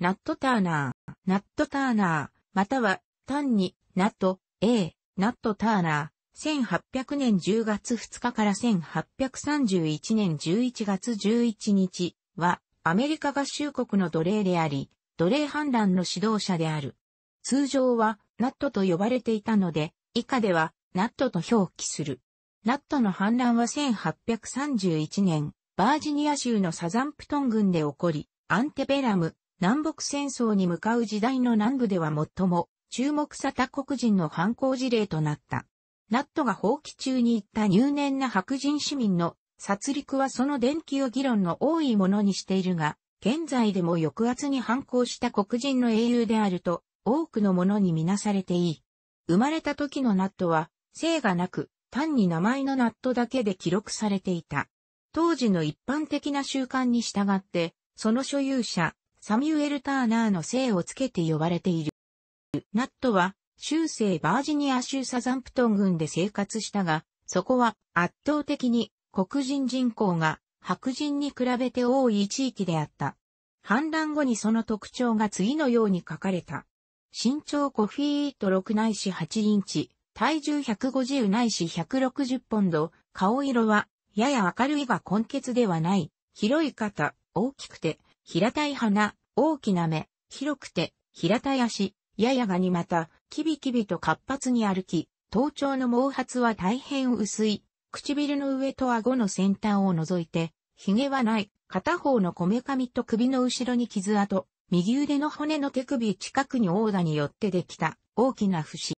ナットターナー、ナットターナー、または単にナット、A、ナットターナー、1800年10月2日から1831年11月11日はアメリカ合衆国の奴隷であり、奴隷反乱の指導者である。通常はナットと呼ばれていたので、以下ではナットと表記する。ナットの反乱は1831年、バージニア州のサザンプトン郡で起こり、アンテベラム、南北戦争に向かう時代の南部では最も注目さ他国人の犯行事例となった。ナットが放棄中に行った入念な白人市民の殺戮はその伝記を議論の多いものにしているが、現在でも抑圧に反抗した黒人の英雄であると多くのものにみなされていい。生まれた時のナットは、性がなく、単に名前のナットだけで記録されていた。当時の一般的な習慣に従って、その所有者、サミュエル・ターナーの姓をつけて呼ばれている。ナットは、中世バージニア州サザンプトン郡で生活したが、そこは圧倒的に黒人人口が白人に比べて多い地域であった。反乱後にその特徴が次のように書かれた。身長5フィート6ないし8インチ、体重150ないし160ポンド、顔色はやや明るいが根血ではない、広い肩、大きくて平たい花、大きな目、広くて、平たい足、ややがにまた、きびきびと活発に歩き、頭頂の毛髪は大変薄い、唇の上と顎の先端を除いて、髭はない、片方のこめかみと首の後ろに傷跡、右腕の骨の手首近くにダーによってできた大きな節。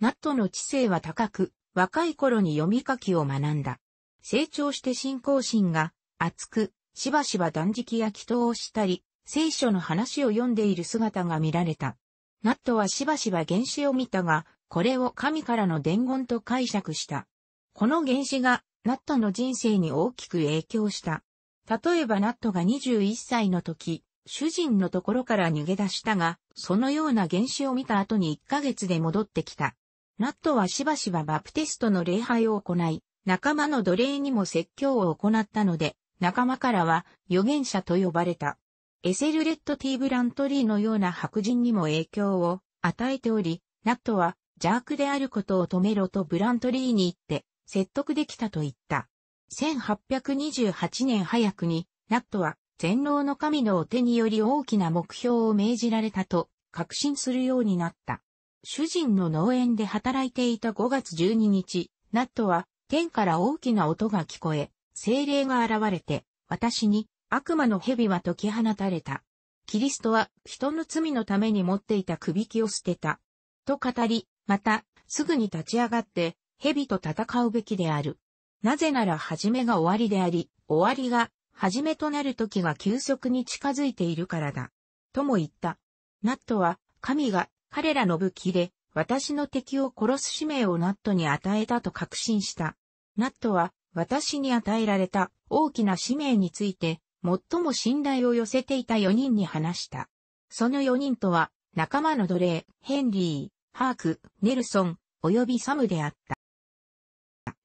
ナットの知性は高く、若い頃に読み書きを学んだ。成長して信仰心が厚く、しばしば断食や祈祷をしたり、聖書の話を読んでいる姿が見られた。ナットはしばしば原始を見たが、これを神からの伝言と解釈した。この原始がナットの人生に大きく影響した。例えばナットが21歳の時、主人のところから逃げ出したが、そのような原始を見た後に1ヶ月で戻ってきた。ナットはしばしばバプテストの礼拝を行い、仲間の奴隷にも説教を行ったので、仲間からは預言者と呼ばれた。エセルレット・ティー・ブラントリーのような白人にも影響を与えており、ナットは邪悪であることを止めろとブラントリーに言って説得できたと言った。1828年早くに、ナットは全能の神のお手により大きな目標を命じられたと確信するようになった。主人の農園で働いていた5月12日、ナットは天から大きな音が聞こえ、精霊が現れて、私に悪魔の蛇は解き放たれた。キリストは人の罪のために持っていた首輝を捨てた。と語り、また、すぐに立ち上がって、蛇と戦うべきである。なぜなら始めが終わりであり、終わりが始めとなる時が急速に近づいているからだ。とも言った。ナットは、神が彼らの武器で、私の敵を殺す使命をナットに与えたと確信した。ナットは、私に与えられた大きな使命について、最も信頼を寄せていた4人に話した。その4人とは、仲間の奴隷、ヘンリー、ハーク、ネルソン、及びサムであった。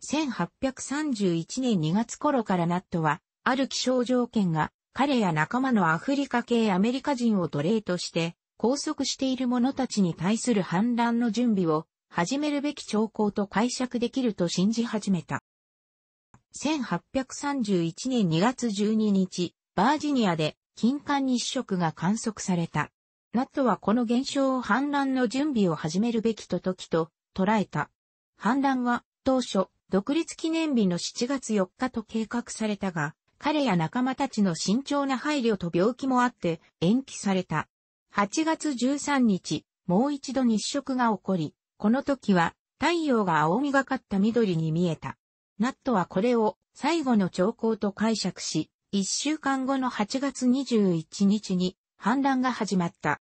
1831年2月頃からナットは、ある気象条件が、彼や仲間のアフリカ系アメリカ人を奴隷として、拘束している者たちに対する反乱の準備を、始めるべき兆候と解釈できると信じ始めた。1831年2月12日、バージニアで金環日食が観測された。ナットはこの現象を反乱の準備を始めるべきと時と捉えた。反乱は当初、独立記念日の7月4日と計画されたが、彼や仲間たちの慎重な配慮と病気もあって延期された。8月13日、もう一度日食が起こり、この時は太陽が青みがかった緑に見えた。ナットはこれを最後の兆候と解釈し、1週間後の8月21日に反乱が始まった。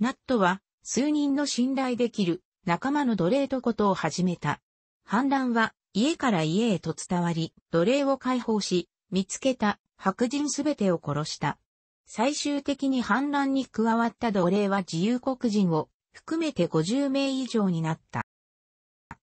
ナットは数人の信頼できる仲間の奴隷とことを始めた。反乱は家から家へと伝わり、奴隷を解放し、見つけた白人すべてを殺した。最終的に反乱に加わった奴隷は自由黒人を含めて50名以上になった。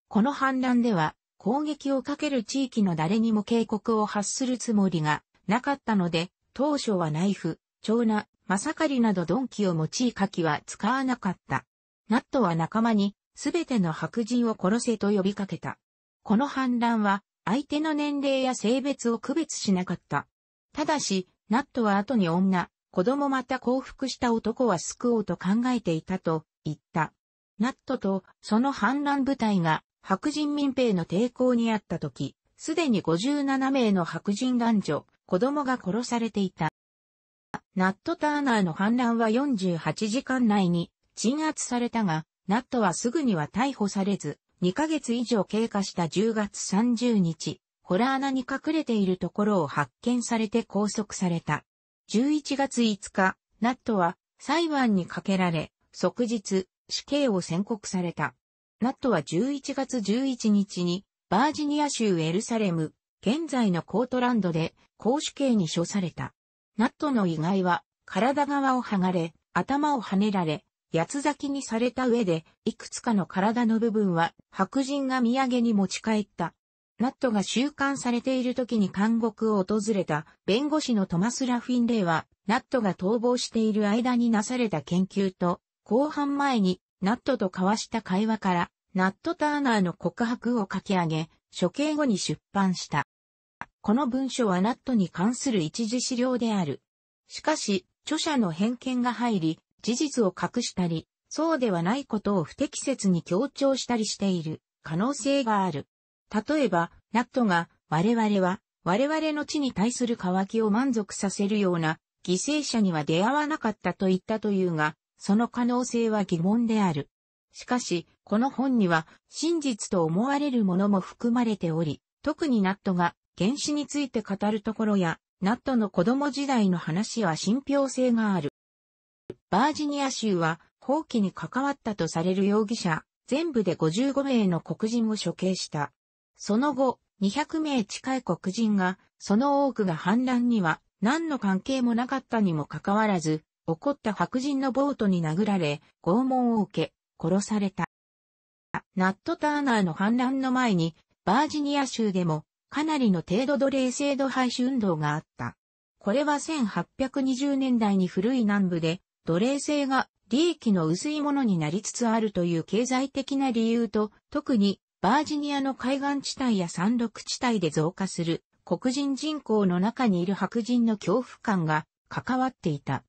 この反乱では攻撃をかける地域の誰にも警告を発するつもりがなかったので、当初はナイフ、長男、マサカリなど鈍器を用い火器は使わなかった。ナットは仲間に、すべての白人を殺せと呼びかけた。この反乱は、相手の年齢や性別を区別しなかった。ただし、ナットは後に女、子供また降伏した男は救おうと考えていたと言った。ナットとその反乱部隊が白人民兵の抵抗にあった時、すでに57名の白人男女、子供が殺されていた。ナット・ターナーの反乱は48時間内に鎮圧されたが、ナットはすぐには逮捕されず、2ヶ月以上経過した10月30日、ホラー穴に隠れているところを発見されて拘束された。11月5日、ナットは裁判にかけられ、即日死刑を宣告された。ナットは11月11日に、バージニア州エルサレム、現在のコートランドで、公主刑に処された。ナットの遺骸は、体側を剥がれ、頭をはねられ、八つ咲きにされた上で、いくつかの体の部分は白人が土産に持ち帰った。ナットが収監されている時に監獄を訪れた弁護士のトマス・ラフィンレイは、ナットが逃亡している間になされた研究と、後半前にナットと交わした会話から、ナット・ターナーの告白を書き上げ、処刑後に出版した。この文書はナットに関する一時資料である。しかし、著者の偏見が入り、事実を隠したり、そうではないことを不適切に強調したりしている可能性がある。例えば、ナットが、我々は、我々の地に対する渇きを満足させるような、犠牲者には出会わなかったと言ったというが、その可能性は疑問である。しかし、この本には真実と思われるものも含まれており、特にナットが原子について語るところや、ナットの子供時代の話は信憑性がある。バージニア州は放棄に関わったとされる容疑者、全部で55名の黒人を処刑した。その後、200名近い黒人が、その多くが反乱には何の関係もなかったにもかかわらず、怒った白人のボートに殴られ、拷問を受け、殺された。ナット・ターナーの反乱の前に、バージニア州でも、かなりの程度奴隷制度廃止運動があった。これは1820年代に古い南部で、奴隷制が利益の薄いものになりつつあるという経済的な理由と、特にバージニアの海岸地帯や山麓地帯で増加する黒人人口の中にいる白人の恐怖感が関わっていた。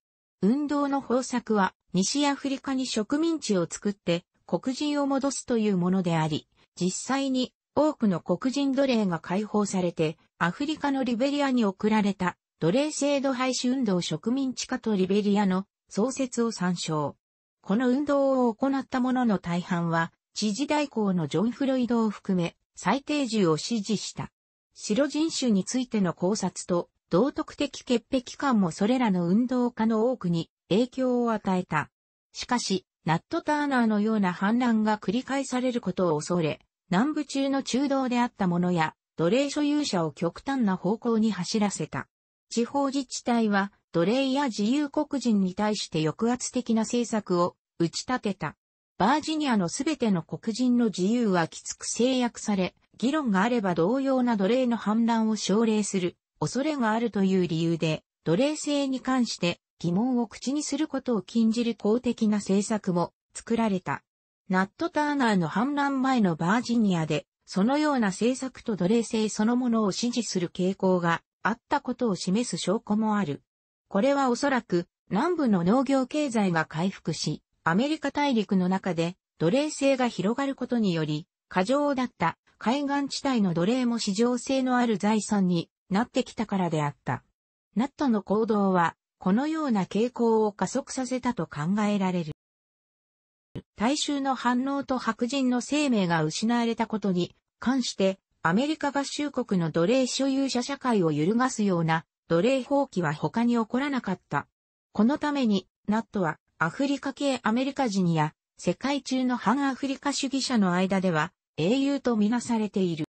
運動の方策は、西アフリカに植民地を作って、黒人を戻すというものであり、実際に多くの黒人奴隷が解放されて、アフリカのリベリアに送られた、奴隷制度廃止運動植民地化とリベリアの創設を参照。この運動を行った者の大半は、知事代行のジョン・フロイドを含め、最低重を支持した。白人種についての考察と、道徳的潔癖感もそれらの運動家の多くに影響を与えた。しかし、ナット・ターナーのような反乱が繰り返されることを恐れ、南部中の中道であったものや、奴隷所有者を極端な方向に走らせた。地方自治体は、奴隷や自由黒人に対して抑圧的な政策を打ち立てた。バージニアのすべての黒人の自由はきつく制約され、議論があれば同様な奴隷の反乱を奨励する恐れがあるという理由で、奴隷制に関して疑問を口にすることを禁じる公的な政策も作られた。ナット・ターナーの反乱前のバージニアで、そのような政策と奴隷制そのものを支持する傾向があったことを示す証拠もある。これはおそらく南部の農業経済が回復し、アメリカ大陸の中で奴隷制が広がることにより、過剰だった海岸地帯の奴隷も市場性のある財産になってきたからであった。ナットの行動は、このような傾向を加速させたと考えられる。大衆の反応と白人の生命が失われたことに関して、アメリカ合衆国の奴隷所有者社会を揺るがすような奴隷放棄は他に起こらなかった。このために、ナットはアフリカ系アメリカ人や世界中の反アフリカ主義者の間では英雄とみなされている。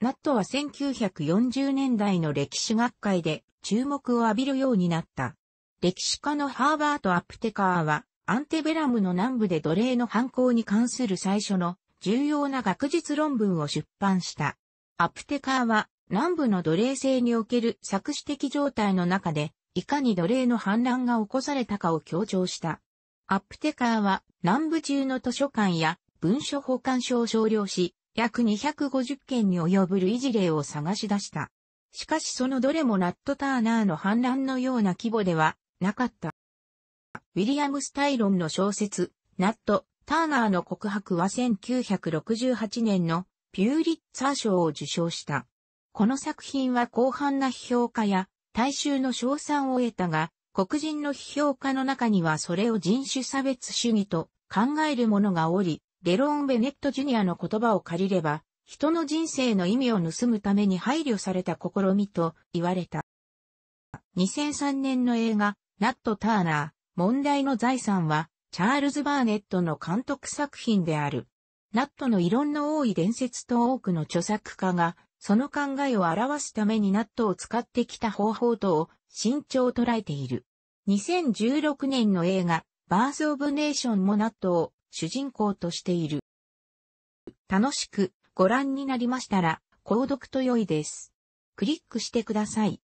ナットは1940年代の歴史学会で注目を浴びるようになった。歴史家のハーバート・アプテカーは、アンテベラムの南部で奴隷の犯行に関する最初の重要な学術論文を出版した。アプテカーは、南部の奴隷制における作詞的状態の中で、いかに奴隷の反乱が起こされたかを強調した。アプテカーは、南部中の図書館や文書保管所を少量し、約250件に及ぶ類似例を探し出した。しかしそのどれもナット・ターナーの反乱のような規模ではなかった。ウィリアム・スタイロンの小説、ナット・ターナーの告白は1968年のピューリッツァー賞を受賞した。この作品は広範な批評家や大衆の賞賛を得たが、黒人の批評家の中にはそれを人種差別主義と考える者がおり、デローン・ベネット・ジュニアの言葉を借りれば、人の人生の意味を盗むために配慮された試みと言われた。2003年の映画、ナット・ターナー、問題の財産は、チャールズ・バーネットの監督作品である。ナットの異論の多い伝説と多くの著作家が、その考えを表すためにナットを使ってきた方法とを慎重を捉えている。2016年の映画、バース・オブ・ネーションもナットを主人公としている。楽しくご覧になりましたら、購読と良いです。クリックしてください。